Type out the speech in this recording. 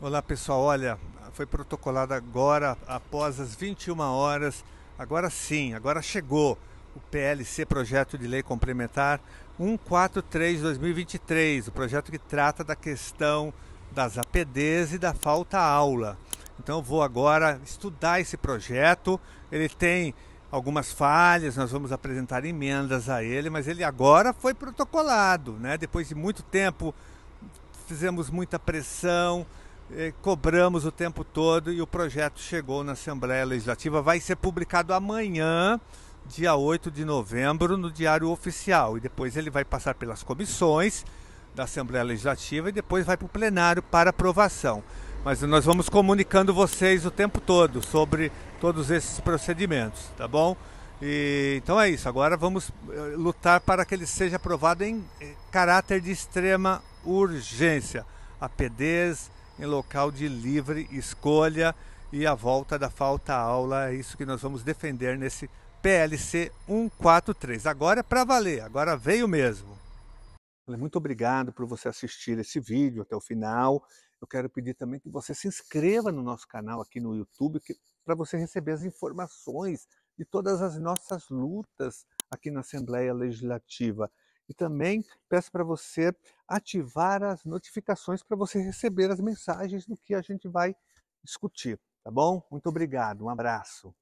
Olá pessoal, olha, foi protocolado agora, após as 21 horas, agora sim, agora chegou o PLC, Projeto de Lei Complementar 143-2023, o projeto que trata da questão das APDs e da falta aula. Então vou agora estudar esse projeto, ele tem algumas falhas, nós vamos apresentar emendas a ele, mas ele agora foi protocolado, né? Depois de muito tempo, fizemos muita pressão, é, cobramos o tempo todo e o projeto chegou na Assembleia Legislativa. Vai ser publicado amanhã, dia 8 de novembro, no Diário Oficial. E depois ele vai passar pelas comissões da Assembleia Legislativa e depois vai para o plenário para aprovação. Mas nós vamos comunicando vocês o tempo todo sobre todos esses procedimentos, tá bom? E, então é isso, agora vamos eh, lutar para que ele seja aprovado em eh, caráter de extrema urgência. APDs, em local de livre escolha e a volta da falta aula. É isso que nós vamos defender nesse PLC 143. Agora é para valer, agora veio mesmo. Muito obrigado por você assistir esse vídeo até o final. Eu quero pedir também que você se inscreva no nosso canal aqui no YouTube para você receber as informações de todas as nossas lutas aqui na Assembleia Legislativa. E também peço para você ativar as notificações para você receber as mensagens do que a gente vai discutir, tá bom? Muito obrigado, um abraço.